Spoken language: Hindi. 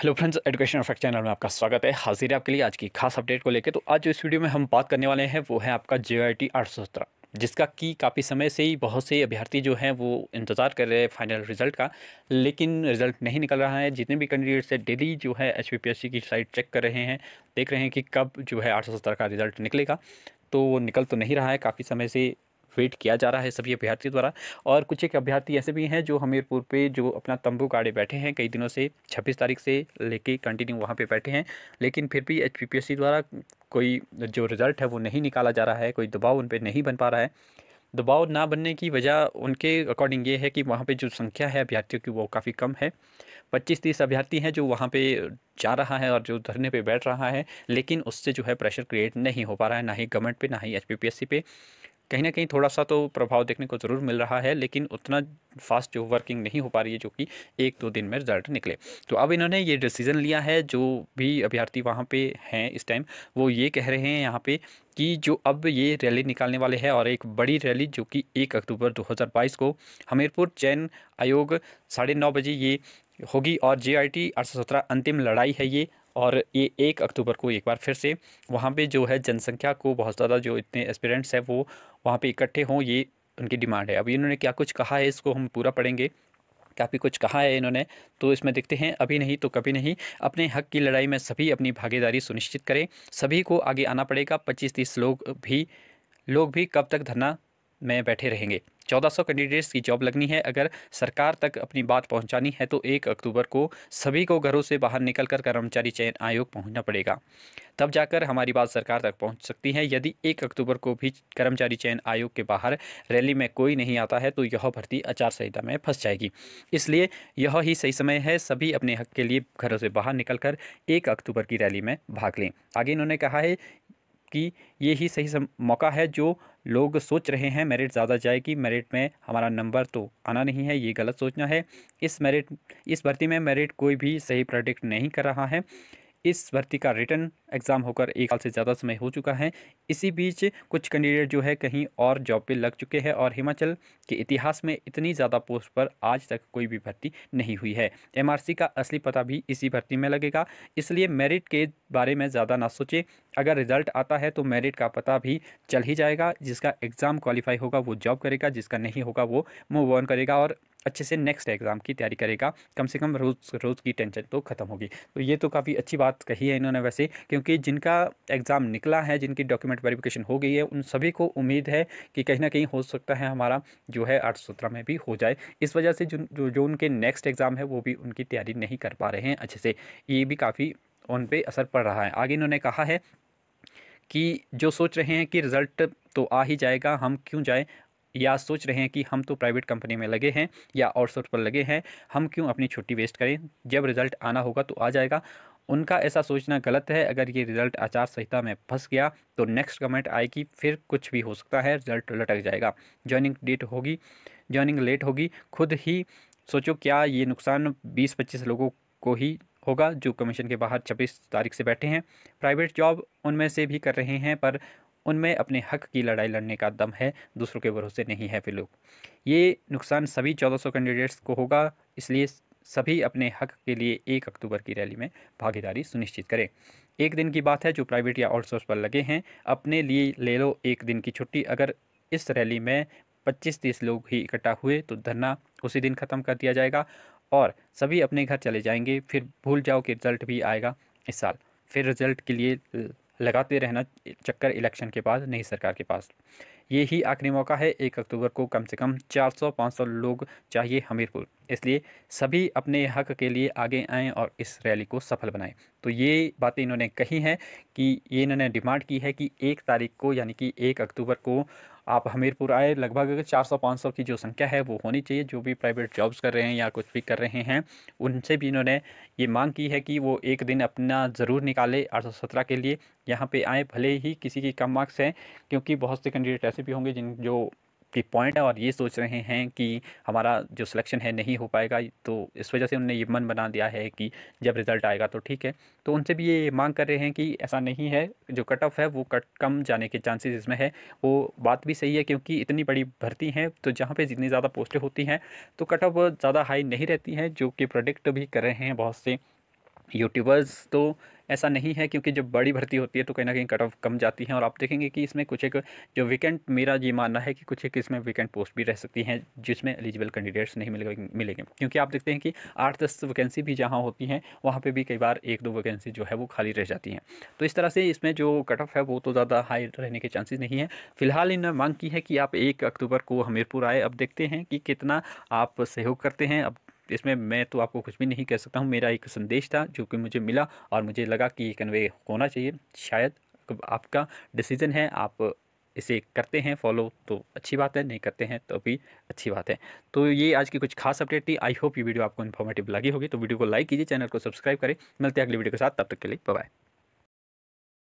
hello friends education fact channel में आपका स्वागत है हाजिर है आपके लिए आज की खास अपडेट को लेकर तो आज जो इस वीडियो में हम बात करने वाले हैं वो है आपका जे आई टी आठ सौ सत्रह जिसका कि काफ़ी समय से ही बहुत से अभ्यर्थी जो हैं वो इंतज़ार कर रहे हैं फाइनल रिजल्ट का लेकिन रिजल्ट नहीं निकल रहा है जितने भी कैंडिडेट्स है डेली जो है एच की साइट चेक कर रहे हैं देख रहे हैं कि कब जो है आठ का रिज़ल्ट निकलेगा तो वो निकल तो नहीं रहा है काफ़ी समय से वेट किया जा रहा है सभी अभ्यर्थियों द्वारा और कुछ एक अभ्यर्थी ऐसे भी हैं जो हमीरपुर पे जो अपना तंबू काड़े बैठे हैं कई दिनों से छब्बीस तारीख से लेके कंटिन्यू वहाँ पे बैठे हैं लेकिन फिर भी एच द्वारा कोई जो रिज़ल्ट है वो नहीं निकाला जा रहा है कोई दबाव उन पर नहीं बन पा रहा है दबाव ना बनने की वजह उनके अकॉर्डिंग ये है कि वहाँ पर जो संख्या है अभ्यर्थियों की वो काफ़ी कम है पच्चीस तीस अभ्यर्थी हैं जो वहाँ पे जा रहा है और जो धरने पे बैठ रहा है लेकिन उससे जो है प्रेशर क्रिएट नहीं हो पा रहा है ना ही गवर्नमेंट पे ना ही एच पे कहीं ना कहीं थोड़ा सा तो प्रभाव देखने को ज़रूर मिल रहा है लेकिन उतना फास्ट जो वर्किंग नहीं हो पा रही है जो कि एक दो दिन में रिजल्ट निकले तो अब इन्होंने ये डिसीज़न लिया है जो भी अभ्यर्थी वहाँ पे हैं इस टाइम वो ये कह रहे हैं यहाँ पे कि जो अब ये रैली निकालने वाले हैं और एक बड़ी रैली जो कि एक अक्टूबर दो को हमीरपुर चयन आयोग साढ़े नौ बजे ये होगी और जे आई अंतिम लड़ाई है ये और ये एक अक्टूबर को एक बार फिर से वहाँ पे जो है जनसंख्या को बहुत ज़्यादा जो इतने एस्पिरेंट्स हैं वो वहाँ पे इकट्ठे हों ये उनकी डिमांड है अभी इन्होंने क्या कुछ कहा है इसको हम पूरा पढ़ेंगे काफ़ी कुछ कहा है इन्होंने तो इसमें देखते हैं अभी नहीं तो कभी नहीं अपने हक की लड़ाई में सभी अपनी भागीदारी सुनिश्चित करें सभी को आगे आना पड़ेगा पच्चीस तीस लोग भी लोग भी कब तक धरना में बैठे रहेंगे 1400 कैंडिडेट्स की जॉब लगनी है अगर सरकार तक अपनी बात पहुंचानी है तो एक अक्टूबर को सभी को घरों से बाहर निकलकर कर्मचारी चयन आयोग पहुंचना पड़ेगा तब जाकर हमारी बात सरकार तक पहुंच सकती है यदि एक अक्टूबर को भी कर्मचारी चयन आयोग के बाहर रैली में कोई नहीं आता है तो यह भर्ती आचार संहिता में फंस जाएगी इसलिए यह ही सही समय है सभी अपने हक के लिए घरों से बाहर निकलकर एक अक्टूबर की रैली में भाग लें आगे इन्होंने कहा है कि ये ही सही मौका है जो लोग सोच रहे हैं मेरिट ज़्यादा जाएगी मेरिट में हमारा नंबर तो आना नहीं है ये गलत सोचना है इस मेरिट इस भर्ती में मेरिट कोई भी सही प्रोडिक्ट नहीं कर रहा है इस भर्ती का रिटर्न एग्ज़ाम होकर एक साल से ज़्यादा समय हो चुका है इसी बीच कुछ कैंडिडेट जो है कहीं और जॉब पे लग चुके हैं और हिमाचल के इतिहास में इतनी ज़्यादा पोस्ट पर आज तक कोई भी भर्ती नहीं हुई है एम का असली पता भी इसी भर्ती में लगेगा इसलिए मेरिट के बारे में ज़्यादा ना सोचें अगर रिजल्ट आता है तो मेरिट का पता भी चल ही जाएगा जिसका एग्ज़ाम क्वालिफाई होगा वो जॉब करेगा जिसका नहीं होगा वो मूव ऑन करेगा और अच्छे से नेक्स्ट एग्ज़ाम की तैयारी करेगा कम से कम रोज़ रोज़ की टेंशन तो ख़त्म होगी तो ये तो काफ़ी अच्छी बात कही है इन्होंने वैसे क्योंकि जिनका एग्ज़ाम निकला है जिनकी डॉक्यूमेंट वेरिफिकेशन हो गई है उन सभी को उम्मीद है कि कहीं ना कहीं हो सकता है हमारा जो है आठ सत्रह में भी हो जाए इस वजह से जो जो उनके नेक्स्ट एग्ज़ाम है वो भी उनकी तैयारी नहीं कर पा रहे हैं अच्छे से ये भी काफ़ी उन पर असर पड़ रहा है आगे इन्होंने कहा है कि जो सोच रहे हैं कि रिज़ल्ट तो आ ही जाएगा हम क्यों जाएं या सोच रहे हैं कि हम तो प्राइवेट कंपनी में लगे हैं या आउटसोर्स पर लगे हैं हम क्यों अपनी छुट्टी वेस्ट करें जब रिज़ल्ट आना होगा तो आ जाएगा उनका ऐसा सोचना गलत है अगर ये रिज़ल्ट आचार संहिता में फंस गया तो नेक्स्ट कमेंट आएगी फिर कुछ भी हो सकता है रिज़ल्ट लटक जाएगा ज्वाइनिंग डेट होगी ज्वाइनिंग लेट होगी खुद ही सोचो क्या ये नुकसान बीस पच्चीस लोगों को ही होगा जो कमीशन के बाहर छब्बीस तारीख से बैठे हैं प्राइवेट जॉब उनमें से भी कर रहे हैं पर उनमें अपने हक की लड़ाई लड़ने का दम है दूसरों के भरोसे नहीं है फिलुक लोग ये नुकसान सभी 1400 कैंडिडेट्स को होगा इसलिए सभी अपने हक के लिए एक अक्टूबर की रैली में भागीदारी सुनिश्चित करें एक दिन की बात है जो प्राइवेट या आउटसोर्स पर लगे हैं अपने लिए ले लो एक दिन की छुट्टी अगर इस रैली में पच्चीस तीस लोग ही इकट्ठा हुए तो धरना उसी दिन ख़त्म कर दिया जाएगा और सभी अपने घर चले जाएंगे फिर भूल जाओ कि रिज़ल्ट भी आएगा इस साल फिर रिज़ल्ट के लिए लगाते रहना चक्कर इलेक्शन के बाद नई सरकार के पास ये ही आखिरी मौका है एक अक्टूबर को कम से कम 400-500 लोग चाहिए हमीरपुर इसलिए सभी अपने हक के लिए आगे आएँ और इस रैली को सफल बनाएं तो ये बातें इन्होंने कही हैं कि ये इन्होंने डिमांड की है कि एक तारीख को यानी कि एक अक्टूबर को आप हमीरपुर आए लगभग 400-500 की जो संख्या है वो होनी चाहिए जो भी प्राइवेट जॉब्स कर रहे हैं या कुछ भी कर रहे हैं उनसे भी इन्होंने ये मांग की है कि वो एक दिन अपना ज़रूर निकाले आठ के लिए यहाँ पर आए भले ही किसी की कम मार्क्स हैं क्योंकि बहुत से कैंडिडेट ऐसे भी होंगे जिन जो के पॉइंट है और ये सोच रहे हैं कि हमारा जो सिलेक्शन है नहीं हो पाएगा तो इस वजह से उन्होंने ये मन बना दिया है कि जब रिज़ल्ट आएगा तो ठीक है तो उनसे भी ये मांग कर रहे हैं कि ऐसा नहीं है जो कट ऑफ है वो कट कम जाने के चांसेस इसमें है वो बात भी सही है क्योंकि इतनी बड़ी भर्ती हैं तो जहाँ पर जितनी ज़्यादा पोस्टें होती हैं तो कट ऑफ ज़्यादा हाई नहीं रहती हैं जो कि प्रोडिक्ट भी कर रहे हैं बहुत से यूट्यूबर्स तो ऐसा नहीं है क्योंकि जब बड़ी भर्ती होती है तो कहीं ना कहीं कट ऑफ कम जाती है और आप देखेंगे कि इसमें कुछ एक जो वीकेंट मेरा ये मानना है कि कुछ एक इसमें वीकेंट पोस्ट भी रह सकती हैं जिसमें एलिजिबल कैंडिडेट्स नहीं मिलेंगे मिलेंगे क्योंकि आप देखते हैं कि आठ दस वैकेंसी भी जहाँ होती हैं वहाँ पर भी कई बार एक दो वैकेंसी जो है वो खाली रह जाती हैं तो इस तरह से इसमें जो कट ऑफ है वो तो ज़्यादा हाई रहने के चांसेज़ नहीं है फिलहाल इन्होंने मांग की है कि आप एक अक्टूबर को हमीरपुर आए अब देखते हैं कि कितना आप सहयोग करते हैं अब इसमें मैं तो आपको कुछ भी नहीं कह सकता हूँ मेरा एक संदेश था जो कि मुझे मिला और मुझे लगा कि ये कन्वे होना चाहिए शायद आपका डिसीज़न है आप इसे करते हैं फॉलो तो अच्छी बात है नहीं करते हैं तो भी अच्छी बात है तो ये आज की कुछ खास अपडेट थी आई होप ये वीडियो आपको इन्फॉर्मेटिव लगी होगी तो वीडियो को लाइक कीजिए चैनल को सब्सक्राइब करें मिलते हैं अगली वीडियो के साथ तब तक के लिए बाय